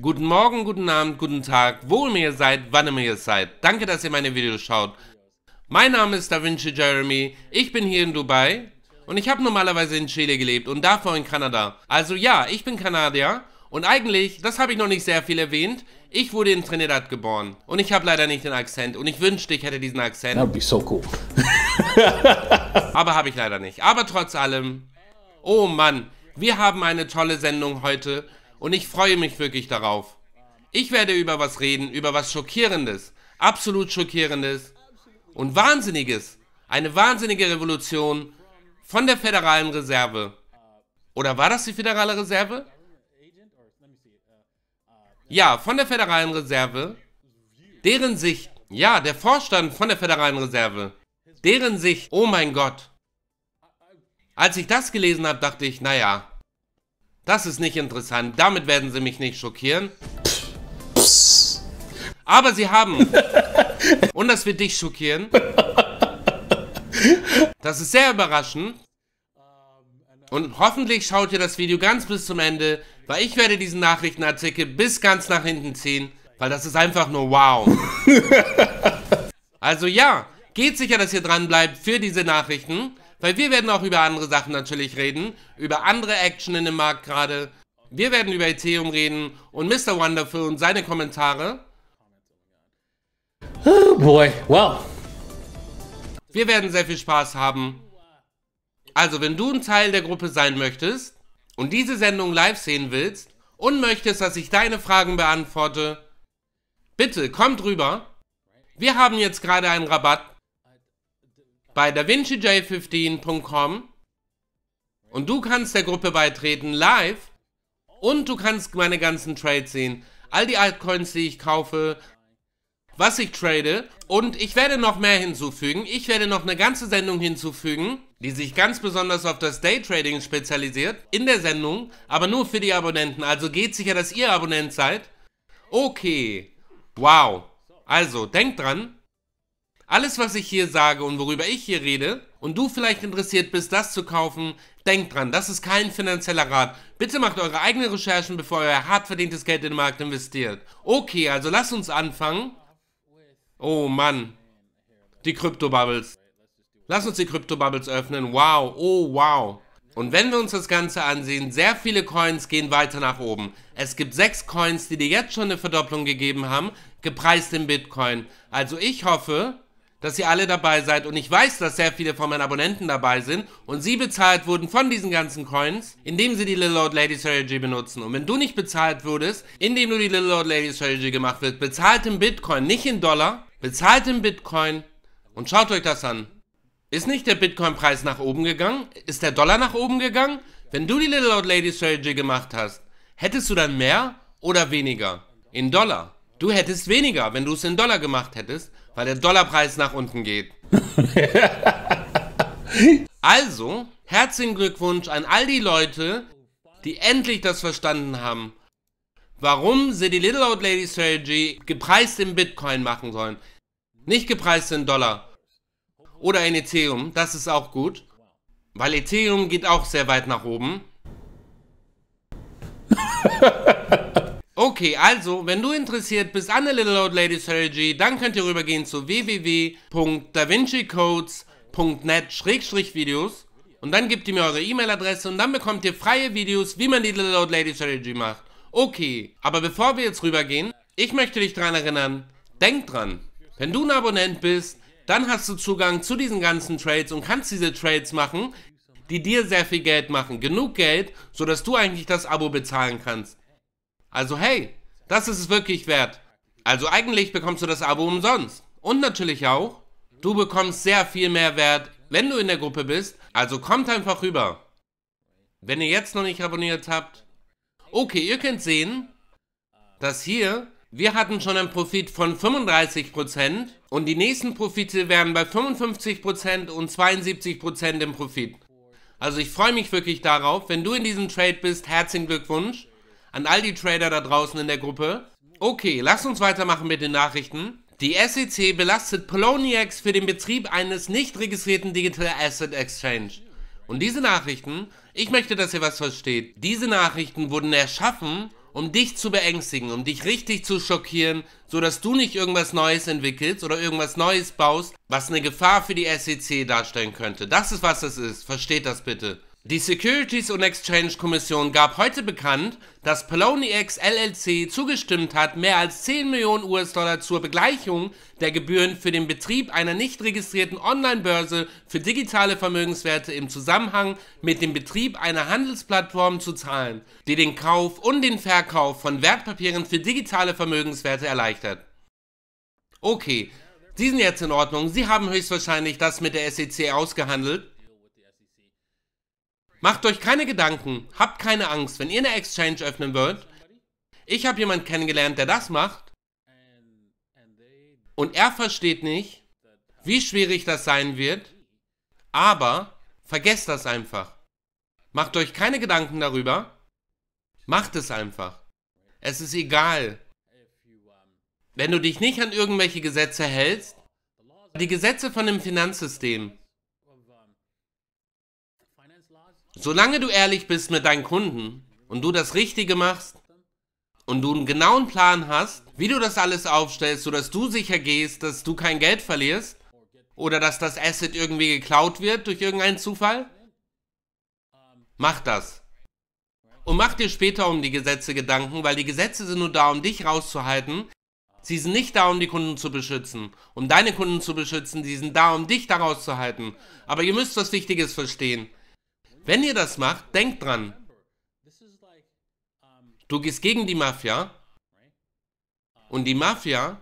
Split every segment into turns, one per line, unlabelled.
Guten Morgen, guten Abend, guten Tag, wo ihr mir seid, wann ihr mir seid. Danke, dass ihr meine Videos schaut. Mein Name ist Da Vinci Jeremy, ich bin hier in Dubai und ich habe normalerweise in Chile gelebt und davor in Kanada. Also ja, ich bin Kanadier und eigentlich, das habe ich noch nicht sehr viel erwähnt, ich wurde in Trinidad geboren und ich habe leider nicht den Akzent und ich wünschte, ich hätte diesen Akzent. That'd be so cool. Aber habe ich leider nicht. Aber trotz allem, oh Mann, wir haben eine tolle Sendung heute. Und ich freue mich wirklich darauf. Ich werde über was reden, über was Schockierendes, absolut Schockierendes und Wahnsinniges. Eine wahnsinnige Revolution von der Federalen Reserve. Oder war das die Federale Reserve? Ja, von der Federalen Reserve. Deren Sicht, ja, der Vorstand von der Federalen Reserve. Deren Sicht, oh mein Gott. Als ich das gelesen habe, dachte ich, naja, das ist nicht interessant. Damit werden sie mich nicht schockieren. Aber sie haben. Und das wird dich schockieren. Das ist sehr überraschend. Und hoffentlich schaut ihr das Video ganz bis zum Ende, weil ich werde diesen Nachrichtenartikel bis ganz nach hinten ziehen, weil das ist einfach nur wow. also ja, geht sicher, dass ihr dran bleibt für diese Nachrichten. Weil wir werden auch über andere Sachen natürlich reden, über andere Action in dem Markt gerade. Wir werden über Ethereum reden und Mr. Wonderful und seine Kommentare. Oh boy, wow. Wir werden sehr viel Spaß haben. Also, wenn du ein Teil der Gruppe sein möchtest und diese Sendung live sehen willst und möchtest, dass ich deine Fragen beantworte, bitte kommt rüber. Wir haben jetzt gerade einen Rabatt bei DaVinciJ15.com und du kannst der Gruppe beitreten live und du kannst meine ganzen Trades sehen. All die Altcoins, die ich kaufe, was ich trade und ich werde noch mehr hinzufügen. Ich werde noch eine ganze Sendung hinzufügen, die sich ganz besonders auf das Daytrading spezialisiert in der Sendung, aber nur für die Abonnenten. Also geht sicher, dass ihr Abonnent seid. Okay. Wow. Also, denkt dran, alles, was ich hier sage und worüber ich hier rede und du vielleicht interessiert bist, das zu kaufen, denkt dran, das ist kein finanzieller Rat. Bitte macht eure eigenen Recherchen, bevor ihr hart verdientes Geld in den Markt investiert. Okay, also lass uns anfangen. Oh Mann, die Krypto-Bubbles. Lass uns die Krypto-Bubbles öffnen. Wow, oh wow. Und wenn wir uns das Ganze ansehen, sehr viele Coins gehen weiter nach oben. Es gibt sechs Coins, die dir jetzt schon eine Verdopplung gegeben haben, gepreist in Bitcoin. Also ich hoffe, dass ihr alle dabei seid und ich weiß, dass sehr viele von meinen Abonnenten dabei sind und sie bezahlt wurden von diesen ganzen Coins, indem sie die Little Old Lady Strategy benutzen. Und wenn du nicht bezahlt würdest, indem du die Little Old Lady Strategy gemacht wird, bezahlt in Bitcoin, nicht in Dollar, bezahlt in Bitcoin und schaut euch das an. Ist nicht der Bitcoin-Preis nach oben gegangen? Ist der Dollar nach oben gegangen? Wenn du die Little Old Lady Strategy gemacht hast, hättest du dann mehr oder weniger? In Dollar. Du hättest weniger, wenn du es in Dollar gemacht hättest, weil der Dollarpreis nach unten geht. also, herzlichen Glückwunsch an all die Leute, die endlich das verstanden haben, warum sie die Little Old Lady Strategy gepreist in Bitcoin machen sollen. Nicht gepreist in Dollar oder in Ethereum, das ist auch gut, weil Ethereum geht auch sehr weit nach oben. Okay, also, wenn du interessiert bist an der Little Old Lady Strategy, dann könnt ihr rübergehen zu www.davincicodes.net-videos und dann gebt ihr mir eure E-Mail-Adresse und dann bekommt ihr freie Videos, wie man die Little Old Lady Strategy macht. Okay, aber bevor wir jetzt rübergehen, ich möchte dich daran erinnern, denk dran, wenn du ein Abonnent bist, dann hast du Zugang zu diesen ganzen Trades und kannst diese Trades machen, die dir sehr viel Geld machen. Genug Geld, sodass du eigentlich das Abo bezahlen kannst. Also hey, das ist es wirklich wert. Also eigentlich bekommst du das Abo umsonst. Und natürlich auch, du bekommst sehr viel mehr Wert, wenn du in der Gruppe bist. Also kommt einfach rüber. Wenn ihr jetzt noch nicht abonniert habt. Okay, ihr könnt sehen, dass hier, wir hatten schon einen Profit von 35% und die nächsten Profite wären bei 55% und 72% im Profit. Also ich freue mich wirklich darauf. Wenn du in diesem Trade bist, herzlichen Glückwunsch an all die Trader da draußen in der Gruppe. Okay, lasst uns weitermachen mit den Nachrichten. Die SEC belastet Poloniex für den Betrieb eines nicht registrierten Digital Asset Exchange. Und diese Nachrichten, ich möchte, dass ihr was versteht. Diese Nachrichten wurden erschaffen, um dich zu beängstigen, um dich richtig zu schockieren, sodass du nicht irgendwas Neues entwickelst oder irgendwas Neues baust, was eine Gefahr für die SEC darstellen könnte. Das ist, was es ist. Versteht das bitte. Die Securities und Exchange Kommission gab heute bekannt, dass Poloniex LLC zugestimmt hat, mehr als 10 Millionen US-Dollar zur Begleichung der Gebühren für den Betrieb einer nicht registrierten Online-Börse für digitale Vermögenswerte im Zusammenhang mit dem Betrieb einer Handelsplattform zu zahlen, die den Kauf und den Verkauf von Wertpapieren für digitale Vermögenswerte erleichtert. Okay, Sie sind jetzt in Ordnung. Sie haben höchstwahrscheinlich das mit der SEC ausgehandelt. Macht euch keine Gedanken, habt keine Angst, wenn ihr eine Exchange öffnen wollt. Ich habe jemanden kennengelernt, der das macht. Und er versteht nicht, wie schwierig das sein wird. Aber vergesst das einfach. Macht euch keine Gedanken darüber. Macht es einfach. Es ist egal. Wenn du dich nicht an irgendwelche Gesetze hältst, die Gesetze von dem Finanzsystem, Solange du ehrlich bist mit deinen Kunden und du das Richtige machst und du einen genauen Plan hast, wie du das alles aufstellst, sodass du sicher gehst, dass du kein Geld verlierst oder dass das Asset irgendwie geklaut wird durch irgendeinen Zufall, mach das. Und mach dir später um die Gesetze Gedanken, weil die Gesetze sind nur da, um dich rauszuhalten. Sie sind nicht da, um die Kunden zu beschützen, um deine Kunden zu beschützen. Sie sind da, um dich daraus zu halten. Aber ihr müsst was Wichtiges verstehen. Wenn ihr das macht, denkt dran. Du gehst gegen die Mafia. Und die Mafia,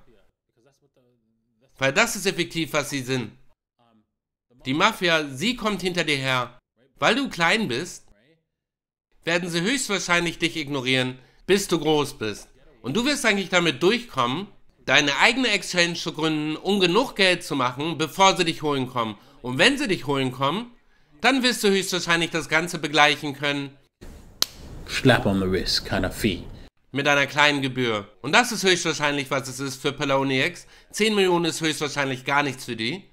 weil das ist effektiv, was sie sind. Die Mafia, sie kommt hinter dir her. Weil du klein bist, werden sie höchstwahrscheinlich dich ignorieren, bis du groß bist. Und du wirst eigentlich damit durchkommen, deine eigene Exchange zu gründen, um genug Geld zu machen, bevor sie dich holen kommen. Und wenn sie dich holen kommen, dann wirst du höchstwahrscheinlich das Ganze begleichen können. Slap on the wrist, kind of fee. Mit einer kleinen Gebühr. Und das ist höchstwahrscheinlich, was es ist für Poloniex. 10 Millionen ist höchstwahrscheinlich gar nichts für die.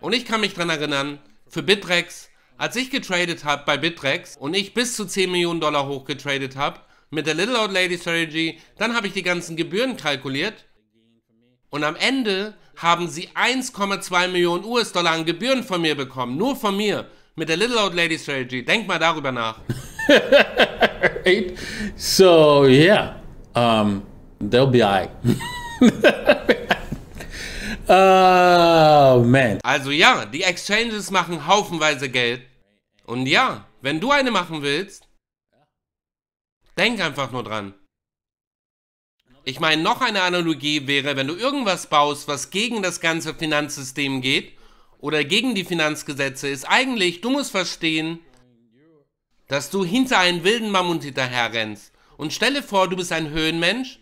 Und ich kann mich dran erinnern, für Bitrex, als ich getradet habe bei Bitrex und ich bis zu 10 Millionen Dollar hoch getradet habe, mit der Little Old Lady Strategy, dann habe ich die ganzen Gebühren kalkuliert und am Ende haben sie 1,2 Millionen US-Dollar an Gebühren von mir bekommen, nur von mir. Mit der Little Old Lady Strategy. Denk mal darüber nach. right? So, yeah. Um, they'll be I. oh, man. Also ja, die Exchanges machen haufenweise Geld. Und ja, wenn du eine machen willst, denk einfach nur dran. Ich meine, noch eine Analogie wäre, wenn du irgendwas baust, was gegen das ganze Finanzsystem geht, oder gegen die Finanzgesetze ist eigentlich, du musst verstehen, dass du hinter einen wilden Mammut hinterherrennst. Und stelle vor, du bist ein Höhenmensch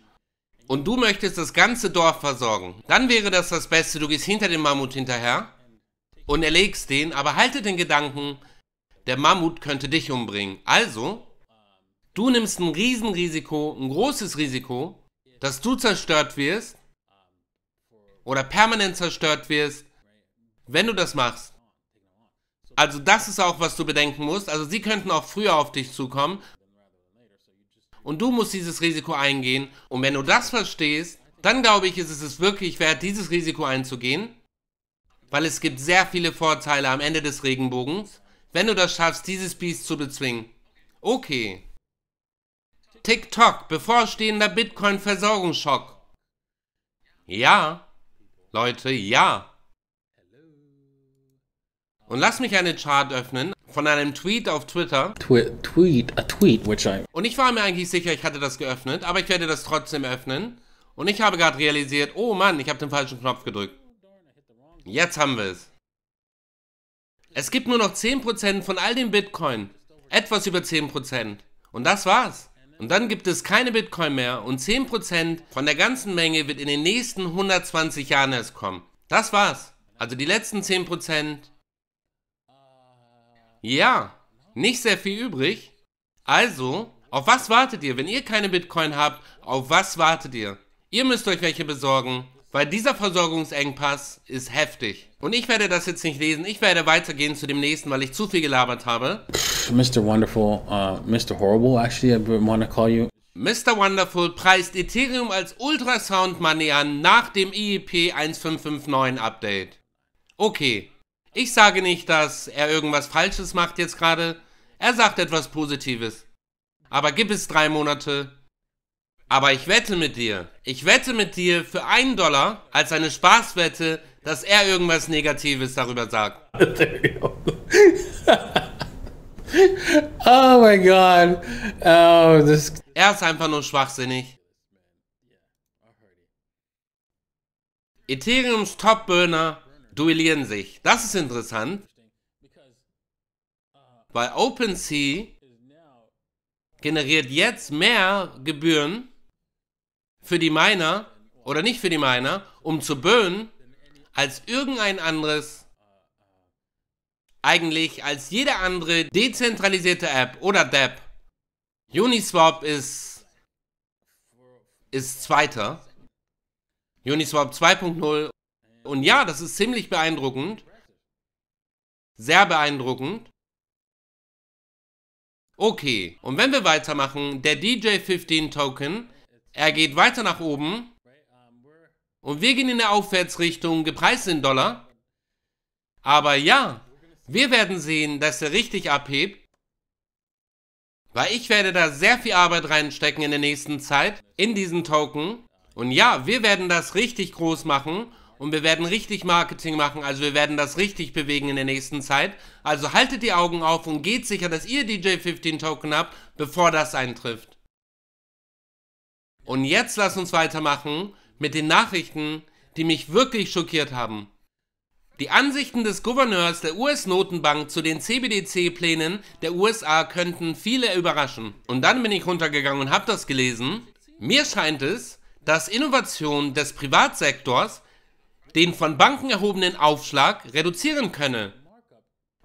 und du möchtest das ganze Dorf versorgen. Dann wäre das das Beste, du gehst hinter dem Mammut hinterher und erlegst den, aber halte den Gedanken, der Mammut könnte dich umbringen. Also, du nimmst ein Riesenrisiko, ein großes Risiko, dass du zerstört wirst oder permanent zerstört wirst wenn du das machst. Also das ist auch, was du bedenken musst. Also sie könnten auch früher auf dich zukommen. Und du musst dieses Risiko eingehen. Und wenn du das verstehst, dann glaube ich, ist es wirklich wert, dieses Risiko einzugehen. Weil es gibt sehr viele Vorteile am Ende des Regenbogens, wenn du das schaffst, dieses Biest zu bezwingen. Okay. TikTok, bevorstehender Bitcoin-Versorgungsschock. Ja. Leute, ja. Und lass mich eine Chart öffnen von einem Tweet auf Twitter. Twi tweet, a tweet, which I... Und ich war mir eigentlich sicher, ich hatte das geöffnet, aber ich werde das trotzdem öffnen. Und ich habe gerade realisiert, oh Mann, ich habe den falschen Knopf gedrückt. Jetzt haben wir es. Es gibt nur noch 10% von all dem Bitcoin. Etwas über 10%. Und das war's. Und dann gibt es keine Bitcoin mehr und 10% von der ganzen Menge wird in den nächsten 120 Jahren erst kommen. Das war's. Also die letzten 10% ja, nicht sehr viel übrig. Also, auf was wartet ihr? Wenn ihr keine Bitcoin habt, auf was wartet ihr? Ihr müsst euch welche besorgen, weil dieser Versorgungsengpass ist heftig. Und ich werde das jetzt nicht lesen. Ich werde weitergehen zu dem nächsten, weil ich zu viel gelabert habe. Mr. Wonderful, uh, Mr. Horrible, actually, I want to call you. Mr. Wonderful preist Ethereum als Ultrasound Money an nach dem IEP e 1559 Update. Okay, ich sage nicht, dass er irgendwas Falsches macht jetzt gerade. Er sagt etwas Positives. Aber gib es drei Monate. Aber ich wette mit dir, ich wette mit dir für einen Dollar als eine Spaßwette, dass er irgendwas Negatives darüber sagt. oh mein Gott. Oh, das er ist einfach nur schwachsinnig. Ethereums Top-Burner duellieren sich. Das ist interessant, weil OpenSea generiert jetzt mehr Gebühren für die Miner oder nicht für die Miner, um zu böhnen, als irgendein anderes, eigentlich als jede andere dezentralisierte App oder DApp. Uniswap ist, ist zweiter. Uniswap 2.0 und ja, das ist ziemlich beeindruckend. Sehr beeindruckend. Okay, und wenn wir weitermachen, der DJ15 Token, er geht weiter nach oben. Und wir gehen in der Aufwärtsrichtung, gepreist in Dollar. Aber ja, wir werden sehen, dass er richtig abhebt. Weil ich werde da sehr viel Arbeit reinstecken in der nächsten Zeit, in diesen Token. Und ja, wir werden das richtig groß machen. Und wir werden richtig Marketing machen, also wir werden das richtig bewegen in der nächsten Zeit. Also haltet die Augen auf und geht sicher, dass ihr DJ15 Token habt, bevor das eintrifft. Und jetzt lasst uns weitermachen mit den Nachrichten, die mich wirklich schockiert haben. Die Ansichten des Gouverneurs der US-Notenbank zu den CBDC-Plänen der USA könnten viele überraschen. Und dann bin ich runtergegangen und habe das gelesen. Mir scheint es, dass Innovationen des Privatsektors den von Banken erhobenen Aufschlag reduzieren könne.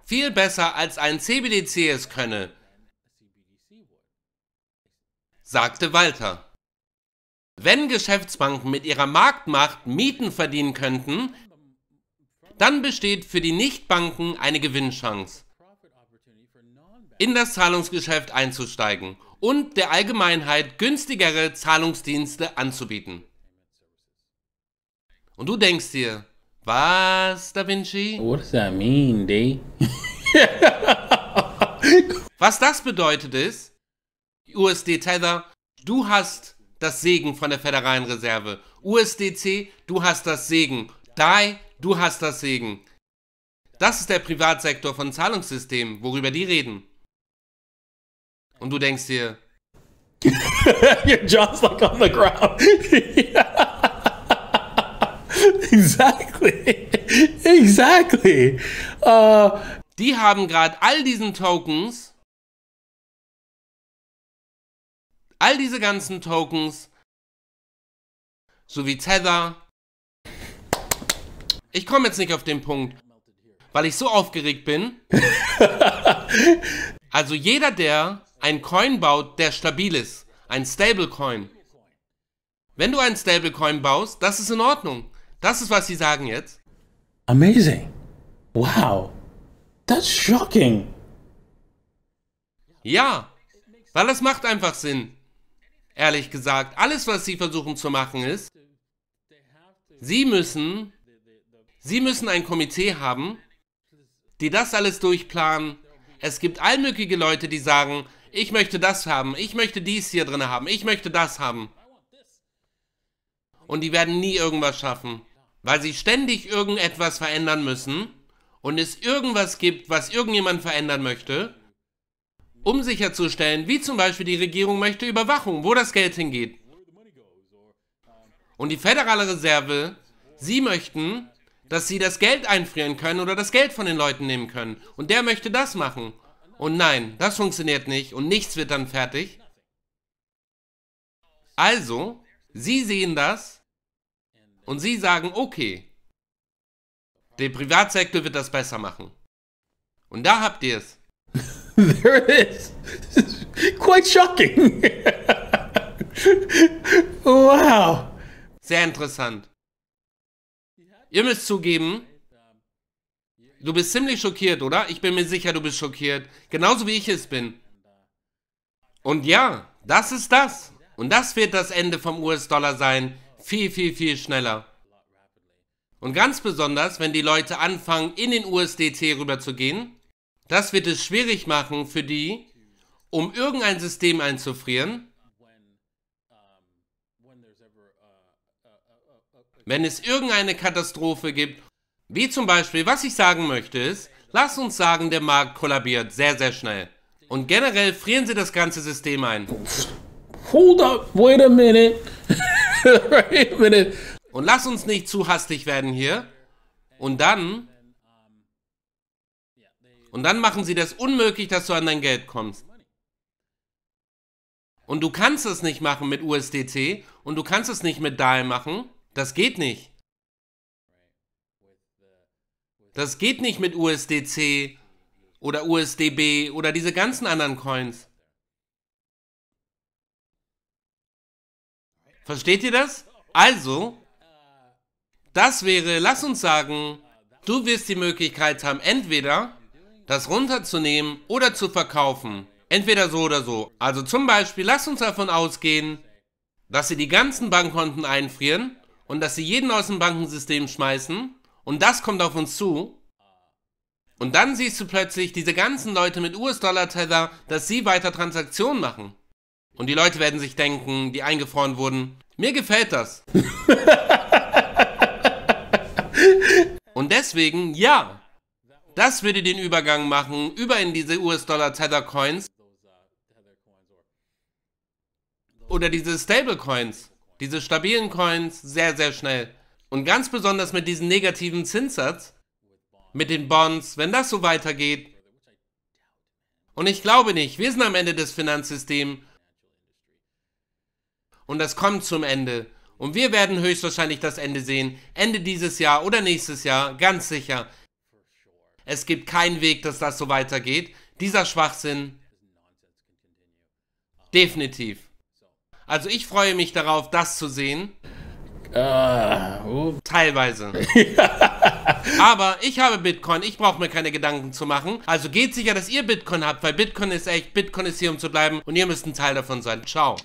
Viel besser als ein CBDC es könne, sagte Walter. Wenn Geschäftsbanken mit ihrer Marktmacht Mieten verdienen könnten, dann besteht für die Nichtbanken eine Gewinnchance, in das Zahlungsgeschäft einzusteigen und der Allgemeinheit günstigere Zahlungsdienste anzubieten. Und du denkst dir, was, Da Vinci? What does that mean, D? was das bedeutet ist, USD Tether, du hast das Segen von der Federalen Reserve. USDC, du hast das Segen. DAI, du hast das Segen. Das ist der Privatsektor von Zahlungssystemen, worüber die reden. Und du denkst dir. Your jaw's like on the ground. yeah exactly. Exactly. Uh, die haben gerade all diesen Tokens, all diese ganzen Tokens, sowie Tether. Ich komme jetzt nicht auf den Punkt, weil ich so aufgeregt bin. also jeder, der ein Coin baut, der stabil ist, ein Stablecoin. Wenn du ein Stablecoin baust, das ist in Ordnung. Das ist, was sie sagen jetzt. Amazing. Wow. That's shocking. Ja, weil das macht einfach Sinn. Ehrlich gesagt, alles, was sie versuchen zu machen, ist, sie müssen, sie müssen ein Komitee haben, die das alles durchplanen. Es gibt allmögliche Leute, die sagen, ich möchte das haben, ich möchte dies hier drin haben, ich möchte das haben. Und die werden nie irgendwas schaffen weil sie ständig irgendetwas verändern müssen und es irgendwas gibt, was irgendjemand verändern möchte, um sicherzustellen, wie zum Beispiel die Regierung möchte Überwachung, wo das Geld hingeht. Und die Federale Reserve, sie möchten, dass sie das Geld einfrieren können oder das Geld von den Leuten nehmen können. Und der möchte das machen. Und nein, das funktioniert nicht und nichts wird dann fertig. Also, sie sehen das und Sie sagen, okay, der Privatsektor wird das besser machen. Und da habt ihr es. There it is. Quite shocking. wow. Sehr interessant. Ihr müsst zugeben, du bist ziemlich schockiert, oder? Ich bin mir sicher, du bist schockiert. Genauso wie ich es bin. Und ja, das ist das. Und das wird das Ende vom US-Dollar sein. Viel, viel, viel schneller. Und ganz besonders, wenn die Leute anfangen, in den USDT rüberzugehen, das wird es schwierig machen für die, um irgendein System einzufrieren, wenn es irgendeine Katastrophe gibt. Wie zum Beispiel, was ich sagen möchte ist, lass uns sagen, der Markt kollabiert sehr, sehr schnell. Und generell frieren sie das ganze System ein. Hold up, wait a minute. right? Und lass uns nicht zu hastig werden hier. Und dann. Und dann machen sie das unmöglich, dass du an dein Geld kommst. Und du kannst es nicht machen mit USDC und du kannst es nicht mit DAI machen. Das geht nicht. Das geht nicht mit USDC oder USDB oder diese ganzen anderen Coins. Versteht ihr das? Also, das wäre, lass uns sagen, du wirst die Möglichkeit haben, entweder das runterzunehmen oder zu verkaufen. Entweder so oder so. Also zum Beispiel, lass uns davon ausgehen, dass sie die ganzen Bankkonten einfrieren und dass sie jeden aus dem Bankensystem schmeißen und das kommt auf uns zu. Und dann siehst du plötzlich diese ganzen Leute mit US-Dollar-Tether, dass sie weiter Transaktionen machen. Und die Leute werden sich denken, die eingefroren wurden, mir gefällt das. Und deswegen, ja, das würde den Übergang machen über in diese US-Dollar-Tether-Coins oder diese Stable-Coins, diese stabilen Coins sehr, sehr schnell. Und ganz besonders mit diesem negativen Zinssatz, mit den Bonds, wenn das so weitergeht. Und ich glaube nicht, wir sind am Ende des Finanzsystems und das kommt zum Ende. Und wir werden höchstwahrscheinlich das Ende sehen. Ende dieses Jahr oder nächstes Jahr, ganz sicher. Es gibt keinen Weg, dass das so weitergeht. Dieser Schwachsinn. Definitiv. Also ich freue mich darauf, das zu sehen. Uh, oh. Teilweise. Aber ich habe Bitcoin, ich brauche mir keine Gedanken zu machen. Also geht sicher, dass ihr Bitcoin habt, weil Bitcoin ist echt, Bitcoin ist hier, um zu bleiben und ihr müsst ein Teil davon sein. Ciao.